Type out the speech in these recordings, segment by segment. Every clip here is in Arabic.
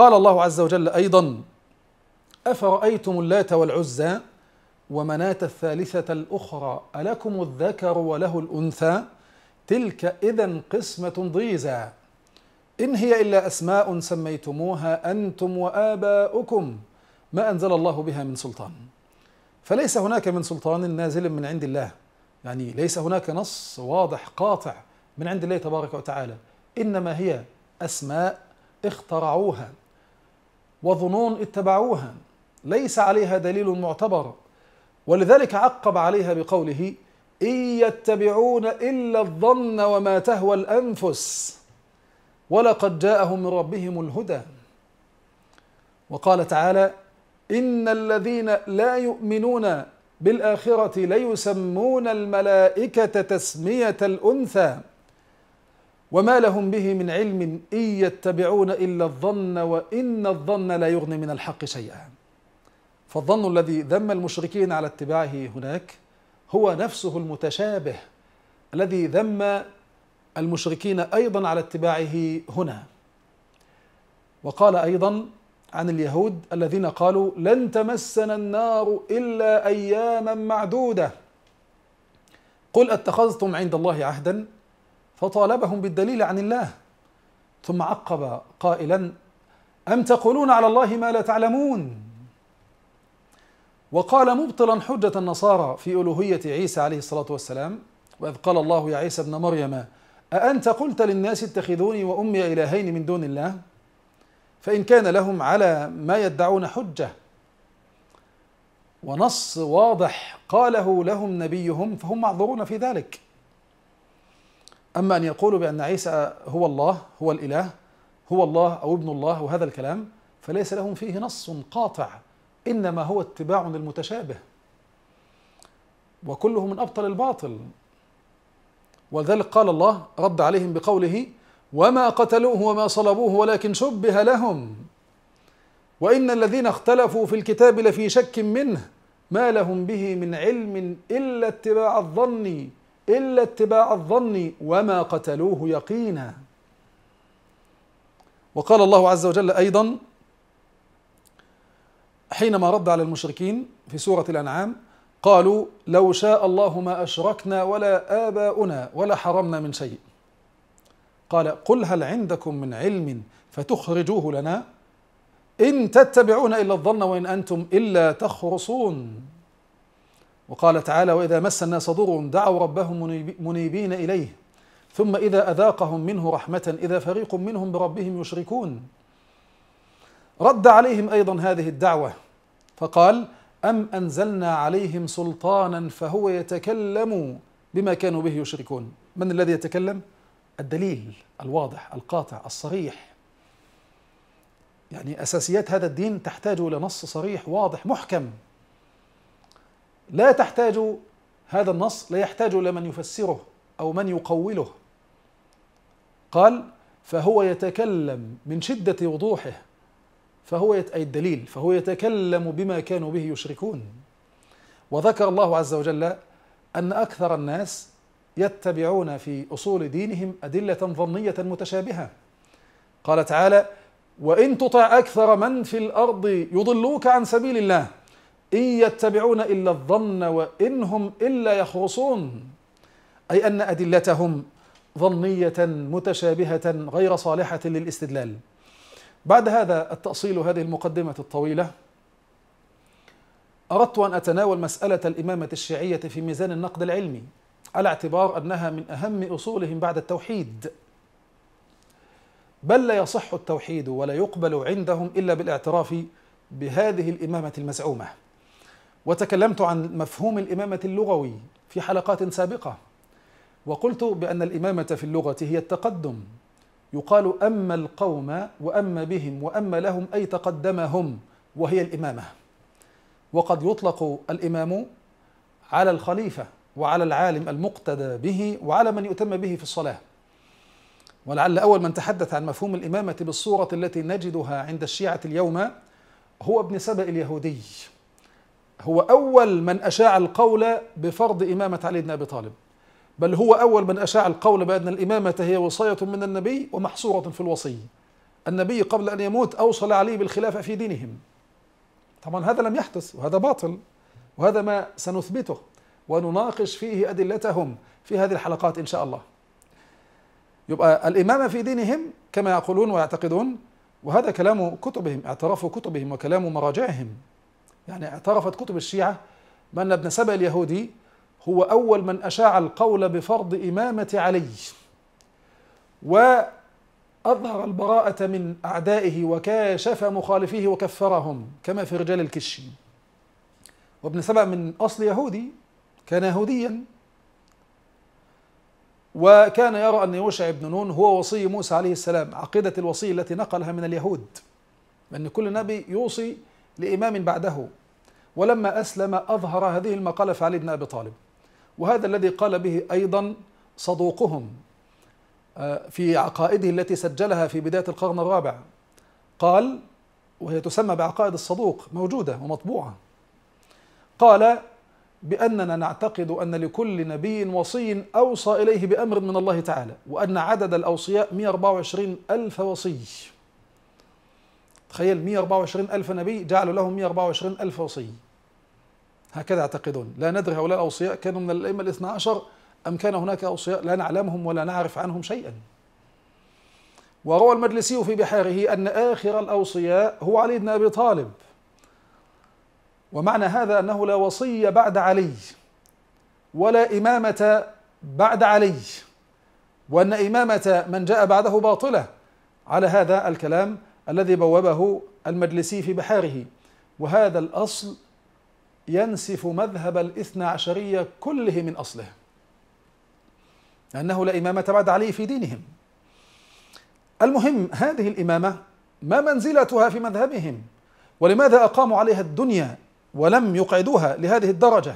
قال الله عز وجل أيضا أفرأيتم اللات والعزى ومناة الثالثة الأخرى ألكم الذكر وله الأنثى تلك إذا قسمة ضيزى إن هي إلا أسماء سميتموها أنتم وآباؤكم ما أنزل الله بها من سلطان فليس هناك من سلطان نازل من عند الله يعني ليس هناك نص واضح قاطع من عند الله تبارك وتعالى إنما هي أسماء اخترعوها وظنون اتبعوها ليس عليها دليل معتبر ولذلك عقب عليها بقوله إن يتبعون إلا الظن وما تهوى الأنفس ولقد جاءهم من ربهم الهدى وقال تعالى إن الذين لا يؤمنون بالآخرة ليسمون الملائكة تسمية الأنثى وما لهم به من علم إن يتبعون إلا الظن وإن الظن لا يغني من الحق شيئا فالظن الذي ذم المشركين على اتباعه هناك هو نفسه المتشابه الذي ذم المشركين أيضا على اتباعه هنا وقال أيضا عن اليهود الذين قالوا لن تمسنا النار إلا أياما معدودة قل أتخذتم عند الله عهدا فطالبهم بالدليل عن الله ثم عقب قائلا أم تقولون على الله ما لا تعلمون وقال مبطلا حجة النصارى في ألوهية عيسى عليه الصلاة والسلام وإذ قال الله يا عيسى ابن مريم أأنت قلت للناس اتخذوني وأمي إلهين من دون الله فإن كان لهم على ما يدعون حجة ونص واضح قاله لهم نبيهم فهم معذورون في ذلك أما أن يقولوا بأن عيسى هو الله هو الإله هو الله أو ابن الله وهذا الكلام فليس لهم فيه نص قاطع إنما هو اتباع للمتشابه وكله من أبطل الباطل ولذلك قال الله رد عليهم بقوله وما قتلوه وما صلبوه ولكن شبه لهم وإن الذين اختلفوا في الكتاب لفي شك منه ما لهم به من علم إلا اتباع الظن إلا اتباع الظن وما قتلوه يقينا وقال الله عز وجل أيضا حينما رد على المشركين في سورة الأنعام قالوا لو شاء الله ما أشركنا ولا آباؤنا ولا حرمنا من شيء قال قل هل عندكم من علم فتخرجوه لنا إن تتبعون إلا الظن وإن أنتم إلا تخرصون وقال تعالى وإذا مس الناس ضر دعوا ربهم منيبين إليه ثم إذا أذاقهم منه رحمة إذا فريق منهم بربهم يشركون رد عليهم أيضا هذه الدعوة فقال أم أنزلنا عليهم سلطانا فهو يتكلم بما كانوا به يشركون من الذي يتكلم؟ الدليل الواضح القاطع الصريح يعني أساسيات هذا الدين تحتاج إلى نص صريح واضح محكم لا تحتاج هذا النص لا يحتاج إلى من يفسره أو من يقوله قال فهو يتكلم من شدة وضوحه فهو يت... أي الدليل فهو يتكلم بما كانوا به يشركون وذكر الله عز وجل أن أكثر الناس يتبعون في أصول دينهم أدلة ظنية متشابهة قال تعالى وإن تطع أكثر من في الأرض يضلوك عن سبيل الله إن يتبعون إلا الظن وإن هم إلا يخرصون أي أن أدلتهم ظنية متشابهة غير صالحة للاستدلال بعد هذا التأصيل هذه المقدمة الطويلة أردت أن أتناول مسألة الإمامة الشيعية في ميزان النقد العلمي على اعتبار أنها من أهم أصولهم بعد التوحيد بل لا يصح التوحيد ولا يقبل عندهم إلا بالاعتراف بهذه الإمامة المزعومة وتكلمت عن مفهوم الإمامة اللغوي في حلقات سابقة وقلت بأن الإمامة في اللغة هي التقدم يقال أما القوم وأما بهم وأما لهم أي تقدمهم وهي الإمامة وقد يطلق الإمام على الخليفة وعلى العالم المقتدى به وعلى من يؤتم به في الصلاة ولعل أول من تحدث عن مفهوم الإمامة بالصورة التي نجدها عند الشيعة اليوم هو ابن سبأ اليهودي هو أول من أشاع القول بفرض إمامة علي بن أبي طالب بل هو أول من أشاع القول بأن الإمامة هي وصية من النبي ومحصورة في الوصي النبي قبل أن يموت أوصل عليه بالخلافة في دينهم طبعا هذا لم يحدث وهذا باطل وهذا ما سنثبته ونناقش فيه أدلتهم في هذه الحلقات إن شاء الله يبقى الإمامة في دينهم كما يقولون ويعتقدون وهذا كلام كتبهم اعتراف كتبهم وكلام مراجعهم يعني اعترفت كتب الشيعة بأن ابن سبأ اليهودي هو أول من أشاع القول بفرض إمامة علي وأظهر البراءة من أعدائه وكاشف مخالفيه وكفرهم كما في رجال الكشي وابن سبأ من أصل يهودي كان يهوديا وكان يرى أن يوشع بن نون هو وصي موسى عليه السلام عقيدة الوصي التي نقلها من اليهود أن كل نبي يوصي لإمام بعده ولما أسلم أظهر هذه المقالة في علي بن أبي طالب وهذا الذي قال به أيضا صدوقهم آه، في عقائده التي سجلها في بداية القرن الرابع قال وهي تسمى بعقائد الصدوق موجودة ومطبوعة قال بأننا نعتقد أن لكل نبي وصي أوصى إليه بأمر من الله تعالى وأن عدد الأوصياء 124 ألف وصي تخيل 124 ألف نبي جعلوا لهم 124 ألف وصي هكذا يعتقدون لا ندري هؤلاء الأوصياء كانوا من الأئمة الاثنى عشر أم كان هناك أوصياء لا نعلمهم ولا نعرف عنهم شيئا وروى المجلسي في بحاره أن آخر الأوصياء هو علي بن أبي طالب ومعنى هذا أنه لا وصي بعد علي ولا إمامة بعد علي وأن إمامة من جاء بعده باطلة على هذا الكلام الذي بوبه المجلسي في بحاره وهذا الأصل ينسف مذهب الاثنى عشرية كله من أصله لأنه لا إمامة بعد عليه في دينهم المهم هذه الإمامة ما منزلتها في مذهبهم ولماذا أقاموا عليها الدنيا ولم يقعدوها لهذه الدرجة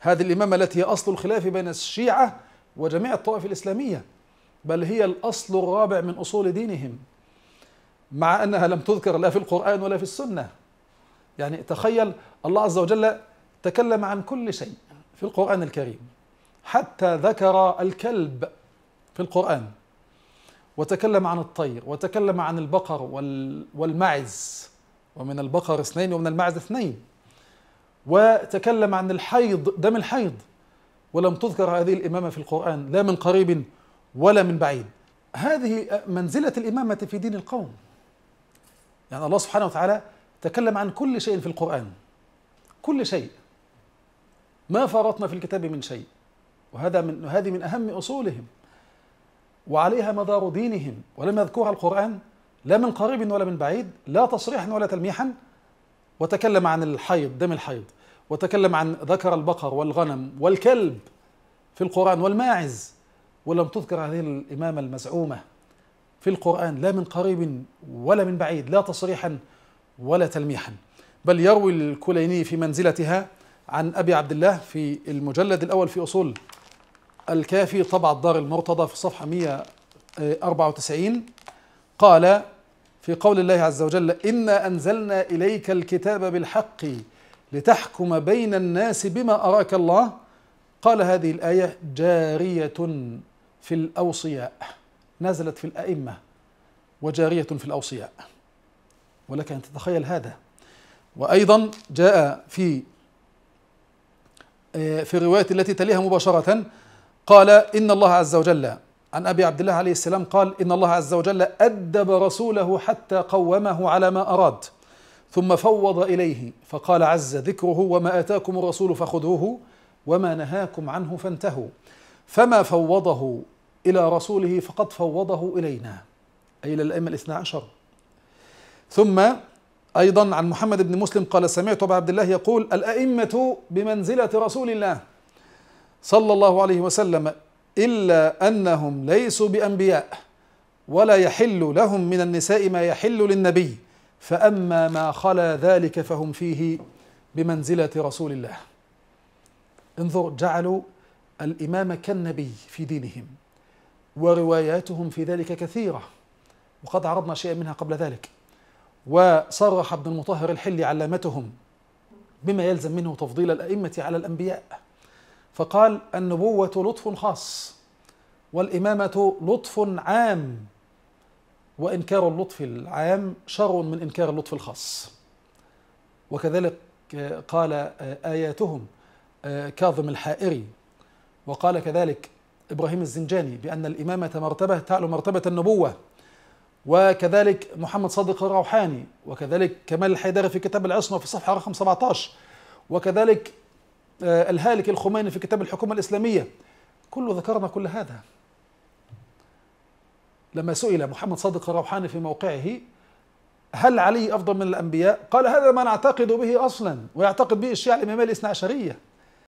هذه الإمامة التي هي أصل الخلاف بين الشيعة وجميع الطوائف الإسلامية بل هي الأصل الرابع من أصول دينهم مع أنها لم تذكر لا في القرآن ولا في السنة يعني تخيل الله عز وجل تكلم عن كل شيء في القرآن الكريم حتى ذكر الكلب في القرآن وتكلم عن الطير وتكلم عن البقر والمعز ومن البقر اثنين ومن المعز اثنين وتكلم عن الحيض دم الحيض ولم تذكر هذه الإمامة في القرآن لا من قريب ولا من بعيد هذه منزلة الإمامة في دين القوم يعني الله سبحانه وتعالى تكلم عن كل شيء في القرآن كل شيء ما فرطنا في الكتاب من شيء وهذا من هذه من أهم أصولهم وعليها مدار دينهم ولم يذكرها القرآن لا من قريب ولا من بعيد لا تصريحا ولا تلميحا وتكلم عن الحيض دم الحيض وتكلم عن ذكر البقر والغنم والكلب في القرآن والماعز ولم تذكر هذه الإمامة المزعومة في القرآن لا من قريب ولا من بعيد لا تصريحا ولا تلميحا بل يروي الكليني في منزلتها عن أبي عبد الله في المجلد الأول في أصول الكافي طبع الدار المرتضى في الصفحة 194 قال في قول الله عز وجل إنا أنزلنا إليك الكتاب بالحق لتحكم بين الناس بما أراك الله قال هذه الآية جارية في الأوصياء نزلت في الأئمة وجارية في الأوصياء ولك أن تتخيل هذا وأيضا جاء في آه، في الرواية التي تليها مباشرة قال إن الله عز وجل عن أبي عبد الله عليه السلام قال إن الله عز وجل أدب رسوله حتى قومه على ما أراد ثم فوض إليه فقال عز ذكره وما آتاكم الرسول فخذوه وما نهاكم عنه فانتهوا فما فوضه إلى رسوله فقد فوضه إلينا أي إلى الأئمة الاثنى عشر ثم أيضا عن محمد بن مسلم قال سمعت أبا عبد الله يقول الأئمة بمنزلة رسول الله صلى الله عليه وسلم إلا أنهم ليسوا بأنبياء ولا يحل لهم من النساء ما يحل للنبي فأما ما خلا ذلك فهم فيه بمنزلة رسول الله انظر جعلوا الإمام كالنبي في دينهم ورواياتهم في ذلك كثيرة وقد عرضنا شيئا منها قبل ذلك وصرح ابن المطهر الحلي علامتهم بما يلزم منه تفضيل الأئمة على الأنبياء فقال النبوة لطف خاص والإمامة لطف عام وإنكار اللطف العام شر من إنكار اللطف الخاص وكذلك آه، قال آه، آياتهم آه، كاظم الحائري وقال كذلك إبراهيم الزنجاني بأن الإمامة مرتبة تعلو مرتبة النبوة وكذلك محمد صادق الروحاني وكذلك كمال الحيدري في كتاب العصمة في الصفحة رقم 17 وكذلك آه، الهالك الخميني في كتاب الحكومة الإسلامية كله ذكرنا كل هذا لما سئل محمد صادق الروحاني في موقعه هل علي أفضل من الأنبياء؟ قال هذا ما نعتقد به أصلا ويعتقد به الشيعة الإمامية الإثنى عشرية